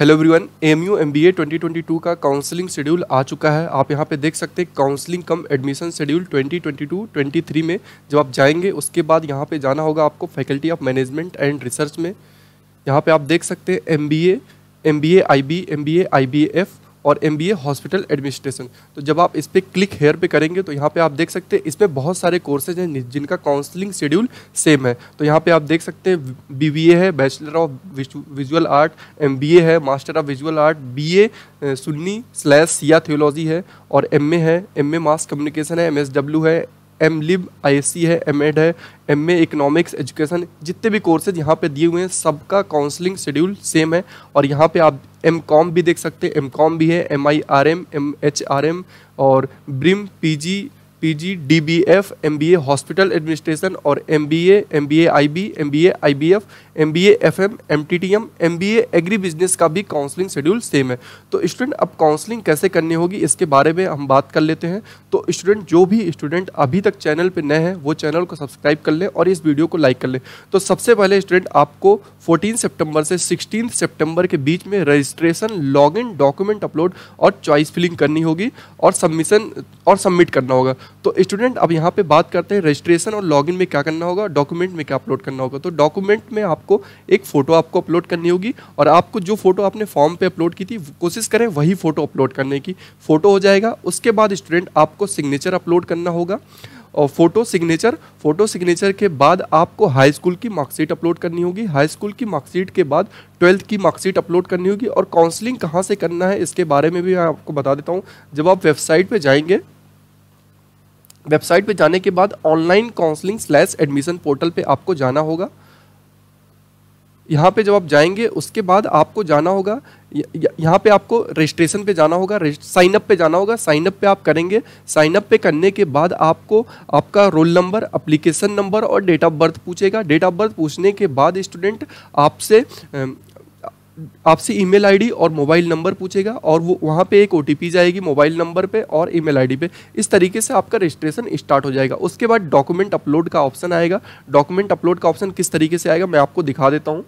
hello everyone MU MBA 2022 का counselling schedule आ चुका है आप यहां पे देख सकते हैं काउंसलिंग कम एडमिशन शेड्यूल 2022 23 में जब आप जाएंगे उसके बाद यहां पे जाना होगा आपको faculty of management and research में यहां पे आप देख सकते हैं MBA MBA IB MBA IBF और एम हॉस्पिटल एडमिनिस्ट्रेशन तो जब आप इस पर क्लिक हेयर पे करेंगे तो यहाँ पे आप देख सकते हैं इसमें बहुत सारे कोर्सेज हैं जिनका काउंसलिंग शेड्यूल सेम है तो यहाँ पे आप देख सकते हैं ए है बैचलर ऑफ विजुअल आर्ट ए है master of visual art B A Sunni slash Shia theology है और ए है ए मास कम्युनिकेशन है डब्ल्यू है एम लिब आई है एम एड है एम ए इकनॉमिक्स एजुकेशन जितने भी कोर्सेज यहाँ पे दिए हुए हैं सबका काउंसलिंग शेड्यूल सेम है और यहाँ पे आप एम कॉम भी देख सकते हैं एम कॉम भी है M I R M M H R M और ब्रिम P G PG DBF MBA hospital administration और MBA MBA IB MBA IBF MBA FM MTTM MBA agri business का भी काउंसलिंग शेड्यूल सेम है तो student अब काउंसलिंग कैसे करनी होगी इसके बारे में हम बात कर लेते हैं तो स्टूडेंट जो भी स्टूडेंट अभी तक चैनल पर नए हैं वो चैनल को सब्सक्राइब कर लें और इस वीडियो को लाइक कर लें तो सबसे पहले स्टूडेंट आपको फोर्टीन सेप्टेम्बर से सिक्सटीन सेप्टेम्बर के बीच में registration log in document upload और चॉइस फिलिंग करनी होगी और सबमिशन और सबमिट करना होगा तो स्टूडेंट अब यहाँ पे बात करते हैं रजिस्ट्रेशन और लॉगिन में क्या करना होगा डॉक्यूमेंट में क्या अपलोड करना होगा तो डॉक्यूमेंट में आपको एक फ़ोटो आपको अपलोड करनी होगी और आपको जो फोटो आपने फॉर्म पे अपलोड की थी कोशिश करें वही फ़ोटो अपलोड करने की फ़ोटो हो जाएगा उसके बाद स्टूडेंट आपको सिग्नेचर अपलोड करना होगा और फोटो सिग्नेचर फोटो सिग्नेचर के बाद आपको हाई स्कूल की मार्कशीट अपलोड करनी होगी हाई स्कूल की मार्कशीट के बाद ट्वेल्थ की मार्कशीट अपलोड करनी होगी और काउंसलिंग कहाँ से करना है इसके बारे में भी मैं आपको बता देता हूँ जब आप वेबसाइट पर जाएंगे वेबसाइट पे जाने के बाद online counselling slash admission portal पे आपको जाना होगा यहाँ पे जब आप जाएंगे उसके बाद आपको जाना होगा यहाँ पे आपको रजिस्ट्रेशन पे जाना होगा साइन अप पे जाना होगा साइन अप पे आप करेंगे साइन अप पे करने के बाद आपको आपका रोल नंबर अप्लीकेशन नंबर और डेट ऑफ बर्थ पूछेगा डेट ऑफ बर्थ पूछने के बाद स्टूडेंट आपसे आपसे ईमेल आईडी और मोबाइल नंबर पूछेगा और वो वहाँ पे एक ओ जाएगी मोबाइल नंबर पे और ईमेल आईडी पे इस तरीके से आपका रजिस्ट्रेशन स्टार्ट हो जाएगा उसके बाद डॉक्यूमेंट अपलोड का ऑप्शन आएगा डॉक्यूमेंट अपलोड का ऑप्शन किस तरीके से आएगा मैं आपको दिखा देता हूँ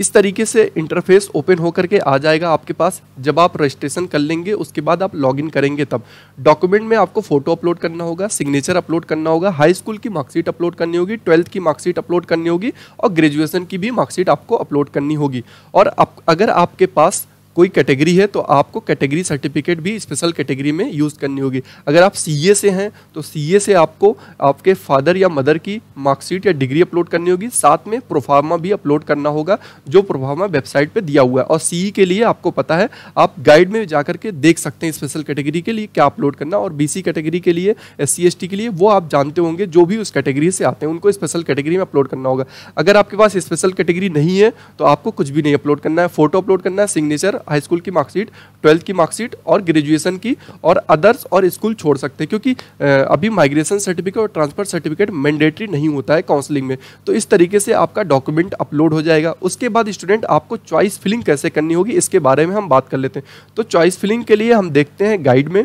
इस तरीके से इंटरफेस ओपन होकर के आ जाएगा आपके पास जब आप रजिस्ट्रेशन कर लेंगे उसके बाद आप लॉगिन करेंगे तब डॉक्यूमेंट में आपको फोटो अपलोड करना होगा सिग्नेचर अपलोड करना होगा हाई स्कूल की मार्कशीट अपलोड करनी होगी ट्वेल्थ की मार्कशीट अपलोड करनी होगी और ग्रेजुएसन की भी मार्कशीट आपको अपलोड करनी होगी और आप, अगर आपके पास कोई कैटेगरी है तो आपको कैटेगरी सर्टिफिकेट भी स्पेशल कैटेगरी में यूज़ करनी होगी अगर आप सी से हैं तो सी से आपको आपके फादर या मदर की मार्कशीट या डिग्री अपलोड करनी होगी साथ में प्रोफार्मा भी अपलोड करना होगा जो प्रोफार्मा वेबसाइट पर दिया हुआ है और सी e के लिए आपको पता है आप गाइड में जा के देख सकते हैं स्पेशल कैटेगरी के लिए क्या अपलोड करना और बी कैटेगरी के लिए एस सी के लिए वो आप जानते होंगे जो भी उस कैटेगरी से आते हैं उनको स्पेशल कैटेगरी में अपलोड करना होगा अगर आपके पास स्पेशल कैटेगरी नहीं है तो आपको कुछ भी नहीं अपलोड करना है फोटो अपलोड करना है सिग्नेचर हाई स्कूल की मार्कशीट ट्वेल्थ की मार्कशीट और ग्रेजुएशन की और अदर्स और स्कूल छोड़ सकते हैं क्योंकि अभी माइग्रेशन सर्टिफिकेट और ट्रांसफ़र सर्टिफिकेट मैंडेटरी नहीं होता है काउंसलिंग में तो इस तरीके से आपका डॉक्यूमेंट अपलोड हो जाएगा उसके बाद स्टूडेंट आपको चॉइस फिलिंग कैसे करनी होगी इसके बारे में हम बात कर लेते हैं तो चॉइस फिलिंग के लिए हम देखते हैं गाइड में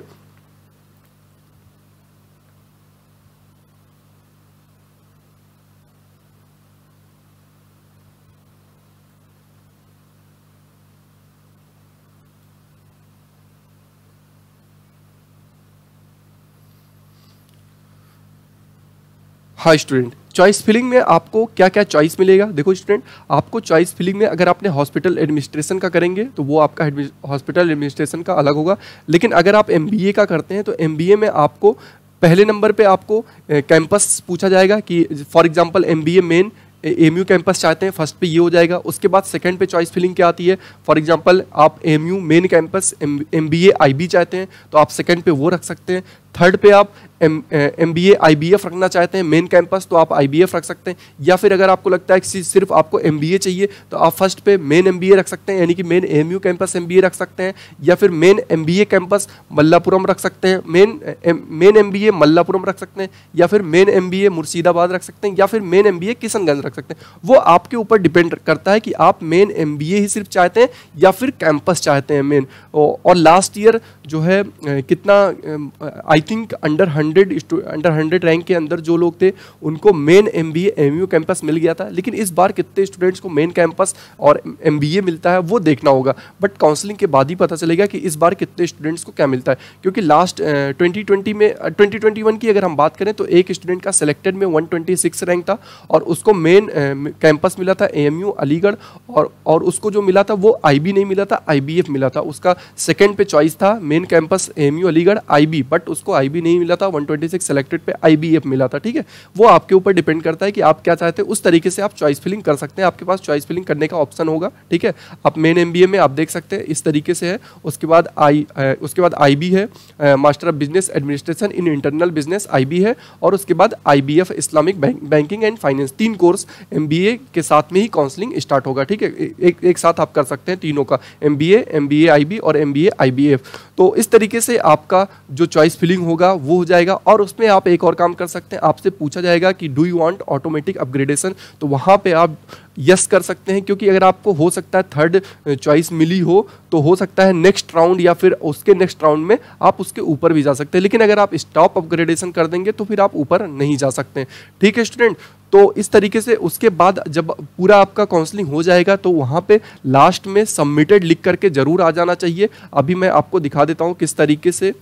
हाँ स्टूडेंट चॉइस फिलिंग में आपको क्या क्या चॉइस मिलेगा देखो स्टूडेंट आपको चॉइस फिलिंग में अगर आपने हॉस्पिटल एडमिनिस्ट्रेशन का करेंगे तो वो आपका हॉस्पिटल एडमिनिस्ट्रेशन का अलग होगा लेकिन अगर आप एम का करते हैं तो एम में आपको पहले नंबर पे आपको कैंपस पूछा जाएगा कि for example M B A main M U campus चाहते हैं फर्स्ट पे ये हो जाएगा उसके बाद सेकंड पे चॉइस फिलिंग क्या आती है फॉर एग्जांपल आप M U main campus M B A I B चाहते हैं तो आप सेकंड पे वो रख सकते हैं थर्ड पे आप M B A I B F रखना चाहते हैं मेन कैंपस तो आप आई बी एफ रख सकते हैं या फिर अगर आपको लगता है कि सिर्फ आपको एम बी ए चाहिए तो आप फर्स्ट पे मेन एम बी ए रख सकते हैं यानी कि main M U campus M B A रख सकते हैं या फिर main M B A campus Malappuram रख सकते हैं main main M B A Malappuram रख सकते हैं या फिर main M B A Murshidabad रख सकते हैं या फिर main M B A Kishanganj रख सकते हैं वो आपके ऊपर डिपेंड करता है कि आप मेन एम बी ए ही सिर्फ चाहते हैं या फिर कैंपस चाहते हैं मेन और लास्ट ईयर जो है कितना I think under hundred under hundred rank के अंदर जो लोग थे उनको मेन एम बी कैंपस मिल गया था लेकिन इस बार कितने स्टूडेंट्स को मेन कैंपस और एम मिलता है वो देखना होगा बट काउंसलिंग के बाद ही पता चलेगा कि इस बार कितने स्टूडेंट्स को क्या मिलता है क्योंकि लास्ट ट्वेंटी ट्वेंटी में ट्वेंटी ट्वेंटी वन की अगर हम बात करें तो एक स्टूडेंट का सेलेक्टेड में वन ट्वेंटी सिक्स रैंक था और उसको मेन कैंपस मिला था ए अलीगढ़ और और उसको जो मिला था वो आई नहीं मिला था आई मिला था उसका सेकेंड पे चॉइस था मेन कैंपस ए अलीगढ़ आई बट उसको आपको आई नहीं मिला था 126 सिलेक्टेड पे आई मिला था ठीक है वो आपके ऊपर डिपेंड करता है कि आप क्या चाहते हैं उस तरीके से आप चॉइस फिलिंग कर सकते हैं आपके पास चॉइस फिलिंग करने का ऑप्शन होगा ठीक है आप मेन एम में आप देख सकते हैं इस तरीके से है उसके बाद आई उसके बाद आई है master of business administration in internal business आई है और उसके बाद आई इस्लामिक बैंकिंग एंड फाइनेंस तीन कोर्स एम के साथ में ही काउंसलिंग स्टार्ट होगा ठीक है एक एक साथ आप कर सकते हैं तीनों का M B A M B और एम बी तो इस तरीके से आपका जो चॉइस फिलिंग अपग्रेडिंग होगा वो हो जाएगा और उसमें आप एक और काम कर सकते हैं आपसे पूछा जाएगा कि do you want automatic upgradation तो वहाँ पे आप यस कर सकते हैं क्योंकि अगर आपको हो सकता है थर्ड चॉइस मिली हो तो हो सकता है नेक्स्ट राउंड या फिर उसके नेक्स्ट राउंड में आप उसके ऊपर भी जा सकते हैं लेकिन अगर आप स्टॉप अपग्रेडेशन कर देंगे तो फिर आप ऊपर नहीं जा सकते ठीक है स्टूडेंट तो इस तरीके से उसके बाद जब पूरा आपका काउंसलिंग हो जाएगा तो वहाँ पे लास्ट में सबमिटेड लिख करके ज़रूर आ जाना चाहिए अभी मैं आपको दिखा देता हूँ किस तरीके से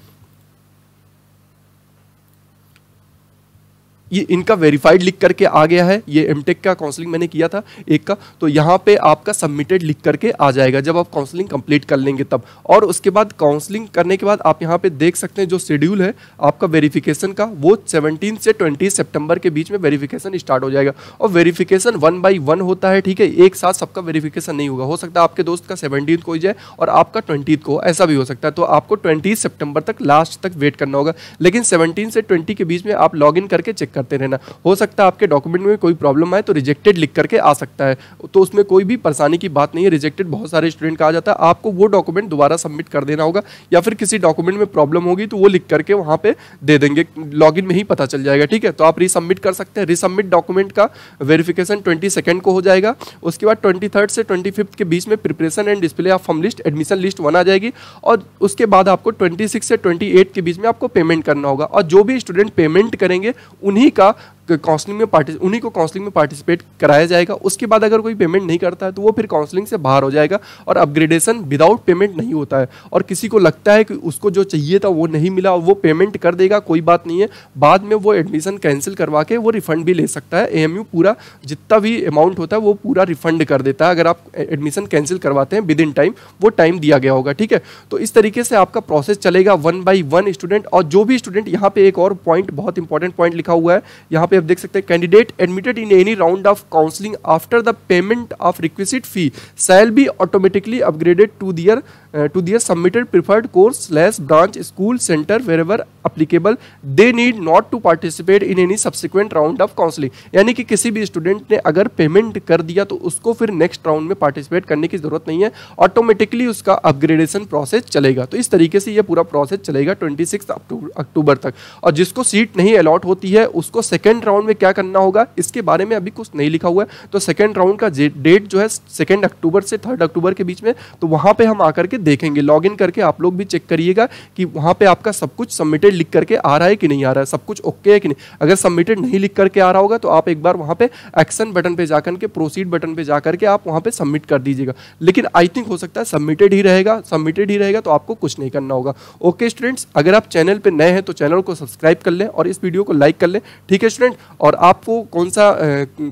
ये इनका वेरीफाइड लिख करके आ गया है ये एम का काउंसलिंग मैंने किया था एक का तो यहाँ पे आपका सबमिटेड लिख करके आ जाएगा जब आप काउंसलिंग कंप्लीट कर लेंगे तब और उसके बाद काउंसलिंग करने के बाद आप यहाँ पे देख सकते हैं जो शेड्यूल है आपका वेरिफिकेशन का वो सेवनटीन से ट्वेंटी सेप्टेम्बर के बीच में वेरीफिकेशन स्टार्ट हो जाएगा और वेरीफिकेशन वन बाई वन होता है ठीक है एक साथ सबका वेरीफिकेशन नहीं होगा हो सकता है आपके दोस्त का सेवनटीन को ही जाए और आपका ट्वेंटी को ऐसा भी हो सकता है तो आपको ट्वेंटी सेप्टेम्बर तक लास्ट तक वेट करना होगा लेकिन सेवनटीन से ट्वेंटी के बीच में आप लॉग करके चेक कर करते रहना हो सकता है आपके डॉक्यूमेंट में कोई प्रॉब्लम आए तो रिजेक्टेड लिख करके आ सकता है तो उसमें कोई भी परेशानी की बात नहीं है रिजेक्टेड बहुत सारे स्टूडेंट का आ जाता है आपको वो डॉक्यूमेंट दोबारा सबमिट कर देना होगा या फिर किसी डॉक्यूमेंट में प्रॉब्लम होगी तो वो लिख करके वहाँ पर दे देंगे लॉगिन में ही पता चल जाएगा ठीक है तो आप रिसबमिट कर सकते हैं रिसबमिट डॉक्यूमेंट का वेरिफिकेशन ट्वेंटी सेकेंड को हो जाएगा उसके बाद ट्वेंटी थर्ड से ट्वेंटी फिफ्थ के बीच में preparation and display of form list admission list one आ जाएगी और उसके बाद आपको ट्वेंटी सिक्स से ट्वेंटी के बीच में आपको पेमेंट करना होगा और जो भी स्टूडेंट पेमेंट करेंगे उन्हीं का काउंसलिंग में पार्टिस उन्हीं को काउंसलिंग में पार्टिसिपेट कराया जाएगा उसके बाद अगर कोई पेमेंट नहीं करता है तो वो फिर काउंसलिंग से बाहर हो जाएगा और अपग्रेडेशन विदाउट पेमेंट नहीं होता है और किसी को लगता है कि उसको जो चाहिए था वो नहीं मिला वो पेमेंट कर देगा कोई बात नहीं है बाद में वो एडमिशन कैंसिल करवा के वो रिफंड भी ले सकता है ए पूरा जितना भी अमाउंट होता है वो पूरा रिफंड कर देता है अगर आप एडमिशन कैंसिल करवाते हैं विद इन टाइम वो टाइम दिया गया होगा ठीक है तो इस तरीके से आपका प्रोसेस चलेगा वन बाई वन स्टूडेंट और जो भी स्टूडेंट यहाँ पे एक और पॉइंट बहुत इंपॉर्टेंट पॉइंट लिखा हुआ है यहाँ पे आप देख सकते हैं candidate admitted in any round of counselling after the payment of request fee shall be automatically upgraded to their to their submitted preferred course slash branch school centre wherever applicable they need not to participate in any subsequent round of counseling यानी कि किसी भी student ने अगर payment कर दिया तो उसको फिर नेक्स्ट राउंड में पार्टिसिपेट करने की ज़रूरत नहीं है ऑटोमेटिकली उसका अपग्रेडेशन प्रोसेस चलेगा तो इस तरीके से यह पूरा प्रोसेस चलेगा ट्वेंटी सिक्स अक्टूबर तक और जिसको सीट नहीं अलॉट होती है उसको सेकेंड राउंड में क्या करना होगा इसके बारे में अभी कुछ नहीं लिखा हुआ है तो सेकेंड राउंड का डेट जो है सेकेंड अक्टूबर से थर्ड अक्टूबर के बीच में तो वहां पर हम आकर के देखेंगे लॉग इन करके आप लोग भी चेक करिएगा कि वहाँ पर आपका सब कुछ सबमिटेड लिख करके आ रहा है कि नहीं आ रहा है सब कुछ ओके है कि नहीं अगर सबमिटेड नहीं लिख करके आ रहा होगा तो आप एक बार वहाँ पर एक्शन बटन पर जाकर के प्रोसीड बटन पर जाकर के आप वहाँ पर सबमिट कर दीजिएगा लेकिन आई थिंक हो सकता है सबमिटेड ही रहेगा सबमिटेड ही रहेगा तो आपको कुछ नहीं करना होगा ओके स्टूडेंट्स अगर आप चैनल पर नए हैं तो चैनल को सब्सक्राइब कर लें और इस वीडियो को लाइक कर लें ठीक है स्टूडेंट और आपको कौन सा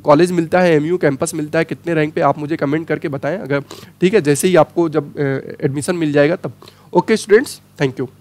कॉलेज मिलता है एमयू कैंपस मिलता है कितने रैंक पे आप मुझे कमेंट करके बताएं अगर ठीक है जैसे ही आपको जब एडमिशन एडमिशन मिल जाएगा तब ओके स्टूडेंट्स थैंक यू